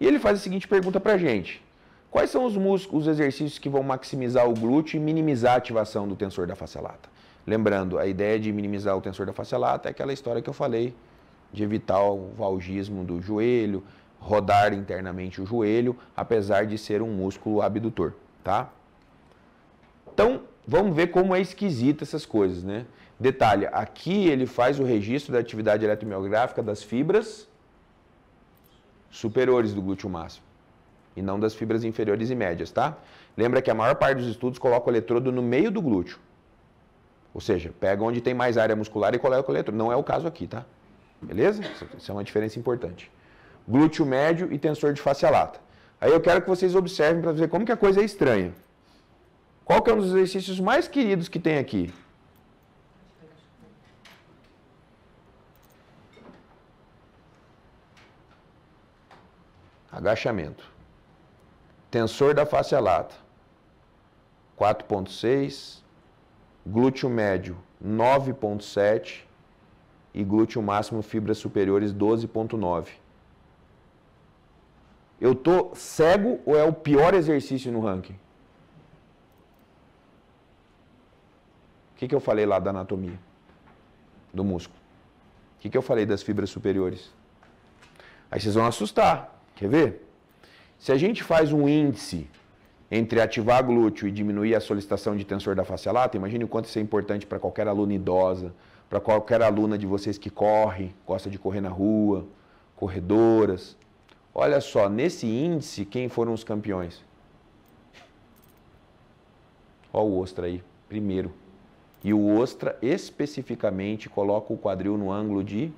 E ele faz a seguinte pergunta para a gente. Quais são os músculos, os exercícios que vão maximizar o glúteo e minimizar a ativação do tensor da face lata? Lembrando, a ideia de minimizar o tensor da face lata é aquela história que eu falei de evitar o valgismo do joelho, rodar internamente o joelho, apesar de ser um músculo abdutor, tá? Então, vamos ver como é esquisita essas coisas, né? Detalhe, aqui ele faz o registro da atividade eletromiográfica das fibras superiores do glúteo máximo e não das fibras inferiores e médias, tá? Lembra que a maior parte dos estudos coloca o eletrodo no meio do glúteo. Ou seja, pega onde tem mais área muscular e coloca o eletrodo. Não é o caso aqui, tá? Beleza? Isso é uma diferença importante. Glúteo médio e tensor de face lata. Aí eu quero que vocês observem para ver como que a coisa é estranha. Qual que é um dos exercícios mais queridos que tem aqui? agachamento. Tensor da face lata, 4.6, glúteo médio 9.7 e glúteo máximo fibras superiores 12.9. Eu tô cego ou é o pior exercício no ranking? O que, que eu falei lá da anatomia do músculo? O que, que eu falei das fibras superiores? Aí vocês vão assustar. Quer ver? Se a gente faz um índice entre ativar glúteo e diminuir a solicitação de tensor da face lata, imagine o quanto isso é importante para qualquer aluna idosa, para qualquer aluna de vocês que corre, gosta de correr na rua, corredoras. Olha só, nesse índice, quem foram os campeões? Olha o ostra aí, primeiro. E o ostra especificamente coloca o quadril no ângulo de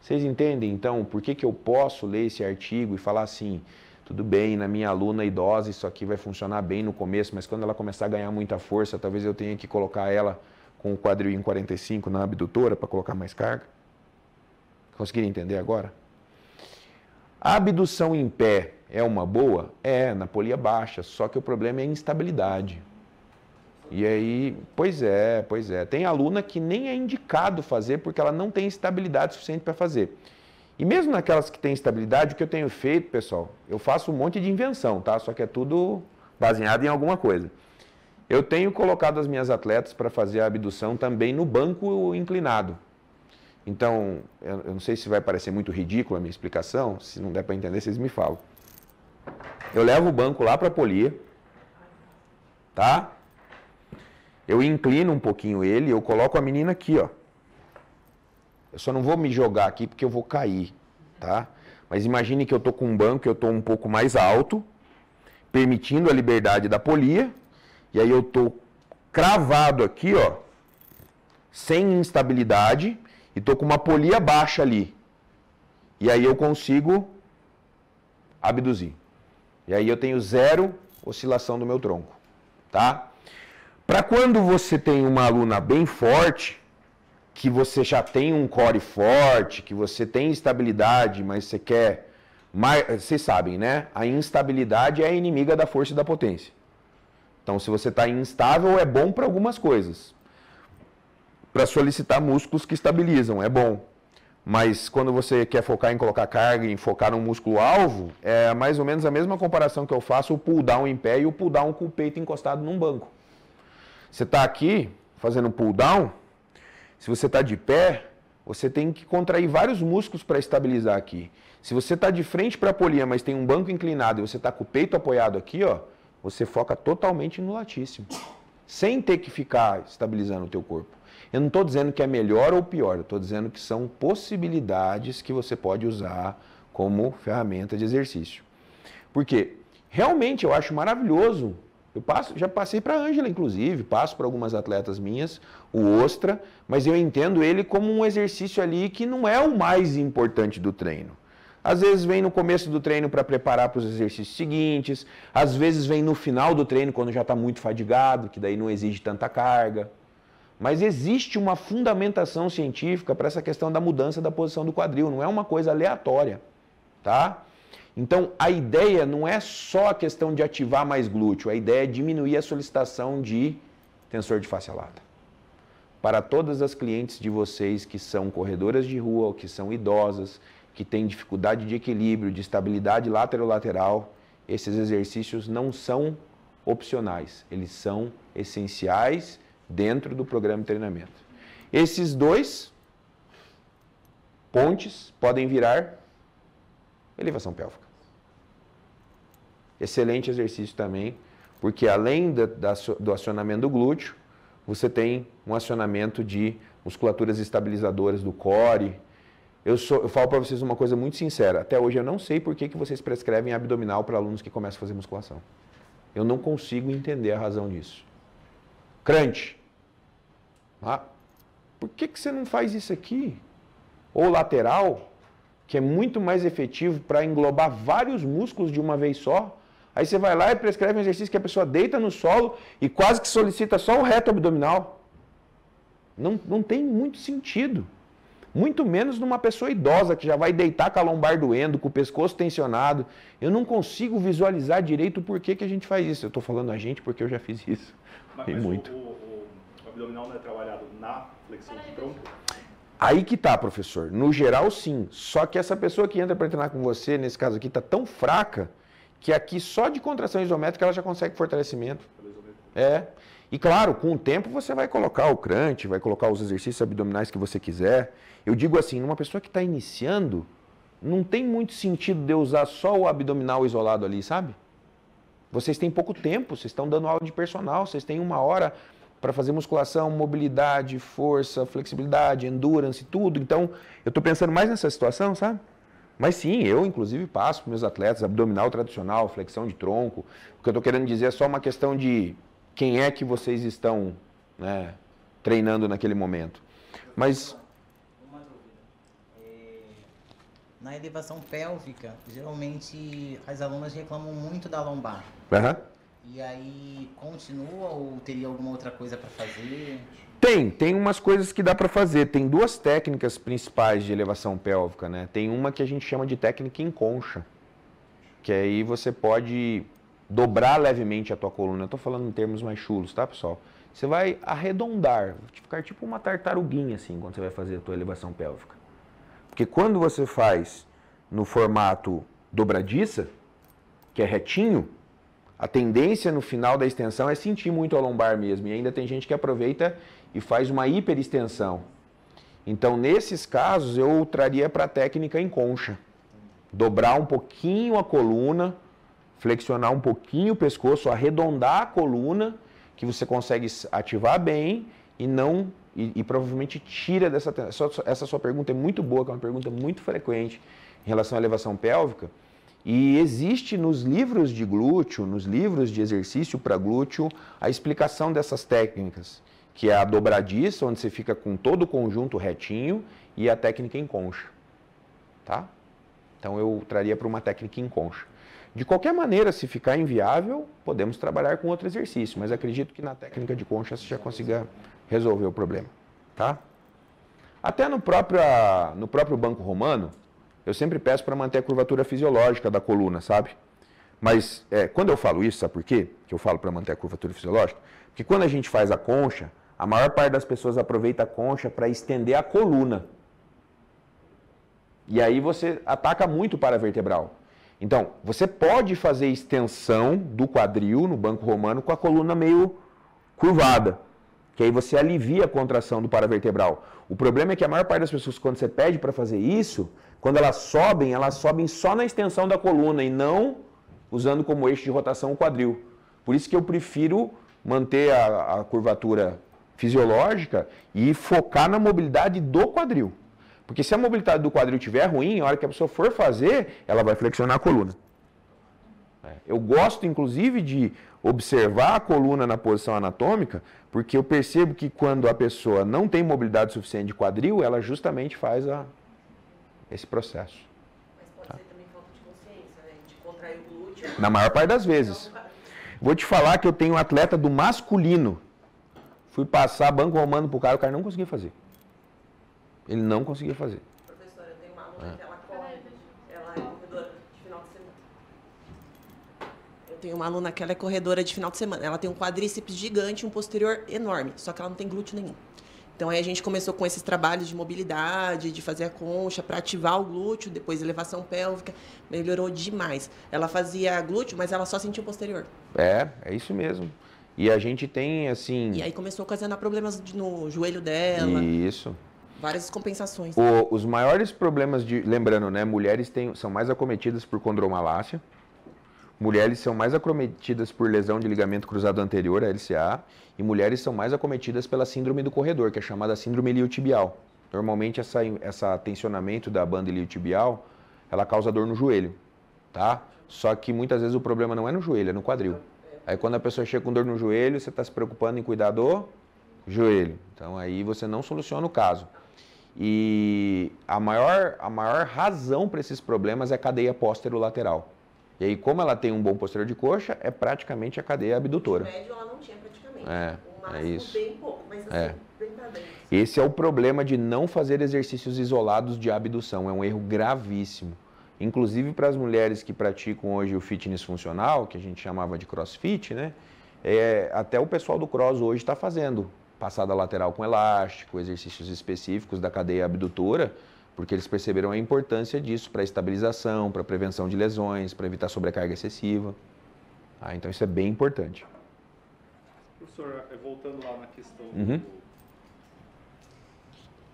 vocês entendem então por que, que eu posso ler esse artigo e falar assim: tudo bem, na minha aluna idosa isso aqui vai funcionar bem no começo, mas quando ela começar a ganhar muita força, talvez eu tenha que colocar ela com o quadril em 45 na abdutora para colocar mais carga? Conseguiram entender agora? A abdução em pé é uma boa? É, na polia baixa, só que o problema é a instabilidade. E aí, pois é, pois é. Tem aluna que nem é indicado fazer porque ela não tem estabilidade suficiente para fazer. E mesmo naquelas que têm estabilidade, o que eu tenho feito, pessoal, eu faço um monte de invenção, tá? Só que é tudo baseado em alguma coisa. Eu tenho colocado as minhas atletas para fazer a abdução também no banco inclinado. Então, eu não sei se vai parecer muito ridículo a minha explicação, se não der para entender, vocês me falam. Eu levo o banco lá para polir tá? Eu inclino um pouquinho ele, eu coloco a menina aqui, ó. Eu só não vou me jogar aqui porque eu vou cair, tá? Mas imagine que eu tô com um banco, eu tô um pouco mais alto, permitindo a liberdade da polia, e aí eu tô cravado aqui, ó, sem instabilidade, e tô com uma polia baixa ali. E aí eu consigo abduzir. E aí eu tenho zero oscilação do meu tronco, tá? Para quando você tem uma aluna bem forte, que você já tem um core forte, que você tem estabilidade, mas você quer. Mais... Vocês sabem, né? A instabilidade é inimiga da força e da potência. Então, se você está instável, é bom para algumas coisas. Para solicitar músculos que estabilizam, é bom. Mas quando você quer focar em colocar carga, em focar no músculo alvo, é mais ou menos a mesma comparação que eu faço o pull down em pé e o pull down com o peito encostado num banco. Você está aqui fazendo um pull down, se você está de pé, você tem que contrair vários músculos para estabilizar aqui. Se você está de frente para a polia, mas tem um banco inclinado e você está com o peito apoiado aqui, ó, você foca totalmente no latíssimo, sem ter que ficar estabilizando o teu corpo. Eu não estou dizendo que é melhor ou pior, eu estou dizendo que são possibilidades que você pode usar como ferramenta de exercício. Porque realmente eu acho maravilhoso eu passo, já passei para a Ângela, inclusive, passo para algumas atletas minhas, o Ostra, mas eu entendo ele como um exercício ali que não é o mais importante do treino. Às vezes vem no começo do treino para preparar para os exercícios seguintes, às vezes vem no final do treino quando já está muito fadigado, que daí não exige tanta carga. Mas existe uma fundamentação científica para essa questão da mudança da posição do quadril, não é uma coisa aleatória, tá? Então, a ideia não é só a questão de ativar mais glúteo, a ideia é diminuir a solicitação de tensor de face alada. Para todas as clientes de vocês que são corredoras de rua, que são idosas, que têm dificuldade de equilíbrio, de estabilidade lateral-lateral, esses exercícios não são opcionais, eles são essenciais dentro do programa de treinamento. Esses dois pontes podem virar elevação pélvica. Excelente exercício também, porque além da, da, do acionamento do glúteo, você tem um acionamento de musculaturas estabilizadoras do core. Eu, sou, eu falo para vocês uma coisa muito sincera. Até hoje eu não sei por que, que vocês prescrevem abdominal para alunos que começam a fazer musculação. Eu não consigo entender a razão disso. Crunch. Ah, por que, que você não faz isso aqui? Ou lateral, que é muito mais efetivo para englobar vários músculos de uma vez só, Aí você vai lá e prescreve um exercício que a pessoa deita no solo e quase que solicita só o reto abdominal. Não, não tem muito sentido. Muito menos numa pessoa idosa que já vai deitar com a lombar doendo, com o pescoço tensionado. Eu não consigo visualizar direito o porquê que a gente faz isso. Eu estou falando a gente porque eu já fiz isso. Mas, tem mas muito. O, o, o, abdominal não é trabalhado na flexão de tronco? Aí que tá, professor. No geral, sim. Só que essa pessoa que entra para treinar com você, nesse caso aqui, está tão fraca que aqui só de contração isométrica ela já consegue fortalecimento. É, é. E claro, com o tempo você vai colocar o crunch, vai colocar os exercícios abdominais que você quiser. Eu digo assim, numa pessoa que está iniciando, não tem muito sentido de usar só o abdominal isolado ali, sabe? Vocês têm pouco tempo, vocês estão dando aula de personal, vocês têm uma hora para fazer musculação, mobilidade, força, flexibilidade, endurance, tudo. Então, eu estou pensando mais nessa situação, sabe? Mas sim, eu inclusive passo para meus atletas abdominal tradicional, flexão de tronco. O que eu estou querendo dizer é só uma questão de quem é que vocês estão né, treinando naquele momento. Mas é, na elevação pélvica, geralmente as alunas reclamam muito da lombar. Uhum. E aí continua ou teria alguma outra coisa para fazer? Tem, tem umas coisas que dá para fazer. Tem duas técnicas principais de elevação pélvica, né? Tem uma que a gente chama de técnica em concha, que aí você pode dobrar levemente a tua coluna. Eu tô falando em termos mais chulos, tá, pessoal? Você vai arredondar, ficar tipo uma tartaruguinha assim quando você vai fazer a tua elevação pélvica. Porque quando você faz no formato dobradiça, que é retinho, a tendência no final da extensão é sentir muito a lombar mesmo, e ainda tem gente que aproveita e faz uma hiperextensão. Então, nesses casos, eu traria para a técnica em concha. Dobrar um pouquinho a coluna, flexionar um pouquinho o pescoço, arredondar a coluna, que você consegue ativar bem e não e, e provavelmente tira dessa essa sua pergunta é muito boa, que é uma pergunta muito frequente em relação à elevação pélvica. E existe nos livros de glúteo, nos livros de exercício para glúteo, a explicação dessas técnicas, que é a dobradiça, onde você fica com todo o conjunto retinho, e a técnica em concha. Tá? Então eu traria para uma técnica em concha. De qualquer maneira, se ficar inviável, podemos trabalhar com outro exercício, mas acredito que na técnica de concha você já consiga resolver o problema, tá? Até no próprio, no próprio banco romano, eu sempre peço para manter a curvatura fisiológica da coluna, sabe? Mas é, quando eu falo isso, sabe por quê? Que eu falo para manter a curvatura fisiológica? Porque quando a gente faz a concha, a maior parte das pessoas aproveita a concha para estender a coluna. E aí você ataca muito o vertebral. Então, você pode fazer extensão do quadril no banco romano com a coluna meio curvada que aí você alivia a contração do paravertebral. O problema é que a maior parte das pessoas, quando você pede para fazer isso, quando elas sobem, elas sobem só na extensão da coluna e não usando como eixo de rotação o quadril. Por isso que eu prefiro manter a, a curvatura fisiológica e focar na mobilidade do quadril. Porque se a mobilidade do quadril estiver ruim, a hora que a pessoa for fazer, ela vai flexionar a coluna. É. Eu gosto, inclusive, de observar a coluna na posição anatômica, porque eu percebo que quando a pessoa não tem mobilidade suficiente de quadril, ela justamente faz a, esse processo. Mas pode tá? ser também falta de consciência, né? De contrair o glúteo. Na maior parte das vezes. Então, Vou te falar que eu tenho um atleta do masculino. Fui passar banco romano pro cara, o cara não conseguia fazer. Ele não conseguia fazer. Professor, eu tenho uma aluna é. que ela tenho uma aluna que ela é corredora de final de semana. Ela tem um quadríceps gigante, um posterior enorme, só que ela não tem glúteo nenhum. Então aí a gente começou com esses trabalhos de mobilidade, de fazer a concha para ativar o glúteo, depois elevação pélvica, melhorou demais. Ela fazia glúteo, mas ela só sentia o posterior. É, é isso mesmo. E a gente tem assim. E aí começou ocasionar problemas no joelho dela. Isso. Várias compensações. O, os maiores problemas de. Lembrando, né? Mulheres têm, são mais acometidas por condromalácia mulheres são mais acometidas por lesão de ligamento cruzado anterior, a LCA, e mulheres são mais acometidas pela síndrome do corredor, que é chamada síndrome iliotibial. Normalmente, essa, essa tensionamento da banda iliotibial, ela causa dor no joelho, tá? Só que muitas vezes o problema não é no joelho, é no quadril. Aí quando a pessoa chega com dor no joelho, você está se preocupando em cuidar do joelho. Então aí você não soluciona o caso. E a maior, a maior razão para esses problemas é a cadeia póstero lateral. E aí, como ela tem um bom posterior de coxa, é praticamente a cadeia abdutora. O médio ela não tinha praticamente. É, o máximo é isso. bem pouco, mas assim, é. bem Esse é o problema de não fazer exercícios isolados de abdução. É um erro gravíssimo. Inclusive para as mulheres que praticam hoje o fitness funcional, que a gente chamava de crossfit, né? É, até o pessoal do cross hoje está fazendo passada lateral com elástico, exercícios específicos da cadeia abdutora, porque eles perceberam a importância disso para estabilização, para prevenção de lesões, para evitar sobrecarga excessiva. Ah, então isso é bem importante. Professor, eh, voltando lá na questão uhum. do,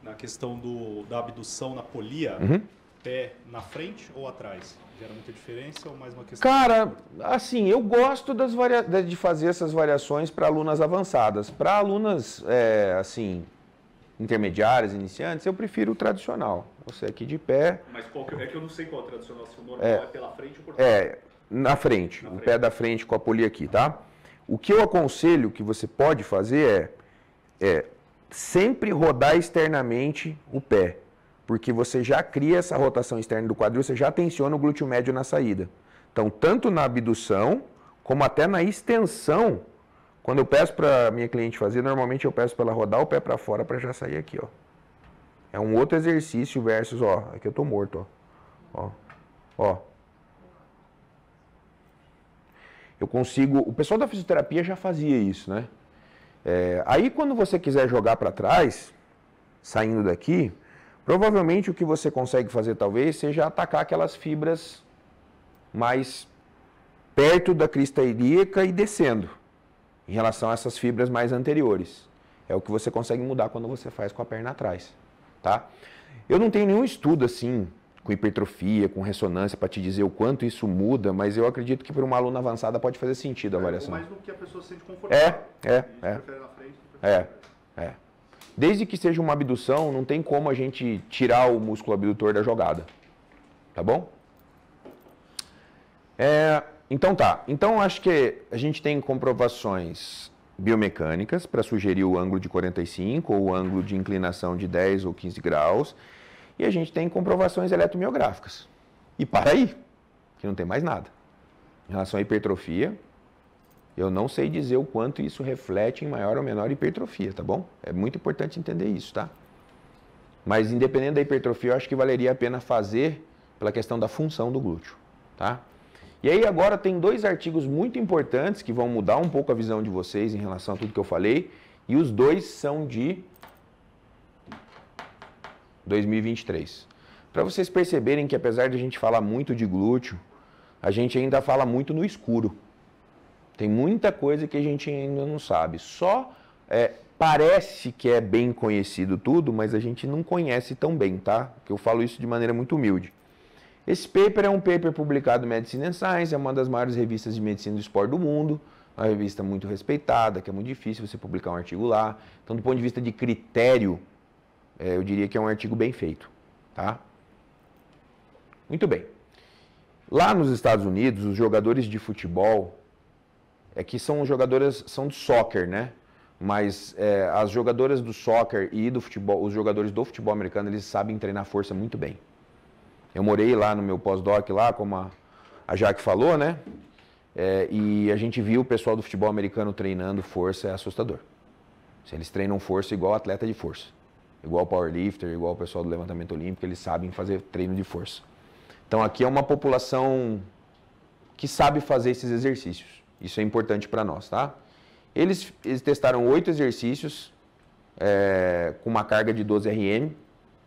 na questão do, da abdução na polia, uhum. pé na frente ou atrás? Gera muita diferença ou mais uma questão? Cara, assim, eu gosto das varia... de fazer essas variações para alunas avançadas. Para alunas, é, assim, intermediárias, iniciantes, eu prefiro o tradicional. Você é aqui de pé. Mas qual que, é que eu não sei qual é o tradicional, se o normal é, é pela frente ou por é, trás? É, na frente, na o frente. pé da frente com a polia aqui, tá? O que eu aconselho que você pode fazer é, é sempre rodar externamente o pé, porque você já cria essa rotação externa do quadril, você já tensiona o glúteo médio na saída. Então, tanto na abdução, como até na extensão quando eu peço para minha cliente fazer, normalmente eu peço para ela rodar o pé para fora para já sair aqui, ó. É um outro exercício versus, ó, aqui eu tô morto, ó. Ó. Ó. Eu consigo, o pessoal da fisioterapia já fazia isso, né? É, aí quando você quiser jogar para trás, saindo daqui, provavelmente o que você consegue fazer talvez seja atacar aquelas fibras mais perto da crista ilíaca e descendo em relação a essas fibras mais anteriores. É o que você consegue mudar quando você faz com a perna atrás, tá? Eu não tenho nenhum estudo assim com hipertrofia, com ressonância para te dizer o quanto isso muda, mas eu acredito que para uma aluna avançada pode fazer sentido a é, variação. Mais do que a pessoa se sente confortável. É, é, é. Frente, é, é. Desde que seja uma abdução, não tem como a gente tirar o músculo abdutor da jogada, tá bom? É, então tá. Então acho que a gente tem comprovações biomecânicas para sugerir o ângulo de 45 ou o ângulo de inclinação de 10 ou 15 graus. E a gente tem comprovações eletromiográficas. E para aí, que não tem mais nada. Em relação à hipertrofia, eu não sei dizer o quanto isso reflete em maior ou menor hipertrofia, tá bom? É muito importante entender isso, tá? Mas independente da hipertrofia, eu acho que valeria a pena fazer pela questão da função do glúteo, tá? E aí agora tem dois artigos muito importantes que vão mudar um pouco a visão de vocês em relação a tudo que eu falei. E os dois são de 2023. Para vocês perceberem que apesar de a gente falar muito de glúteo, a gente ainda fala muito no escuro. Tem muita coisa que a gente ainda não sabe. Só é, parece que é bem conhecido tudo, mas a gente não conhece tão bem, tá? eu falo isso de maneira muito humilde. Esse paper é um paper publicado em Medicine and Science, é uma das maiores revistas de medicina do esporte do mundo, uma revista muito respeitada, que é muito difícil você publicar um artigo lá. Então, do ponto de vista de critério, é, eu diria que é um artigo bem feito, tá? Muito bem. Lá nos Estados Unidos, os jogadores de futebol, é que são jogadoras, são de soccer, né? Mas é, as jogadoras do soccer e do futebol, os jogadores do futebol americano, eles sabem treinar força muito bem. Eu morei lá no meu pós-doc, lá, como a, a Jaque falou, né? É, e a gente viu o pessoal do futebol americano treinando força, é assustador. Se eles treinam força igual atleta de força, igual powerlifter, igual o pessoal do levantamento olímpico, eles sabem fazer treino de força. Então aqui é uma população que sabe fazer esses exercícios. Isso é importante para nós, tá? Eles, eles testaram oito exercícios é, com uma carga de 12 RM,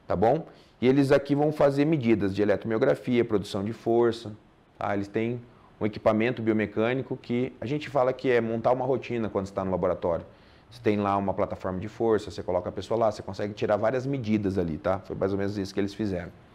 tá bom? E eles aqui vão fazer medidas de eletromiografia, produção de força. Tá? Eles têm um equipamento biomecânico que a gente fala que é montar uma rotina quando está no laboratório. Você tem lá uma plataforma de força, você coloca a pessoa lá, você consegue tirar várias medidas ali, tá? Foi mais ou menos isso que eles fizeram.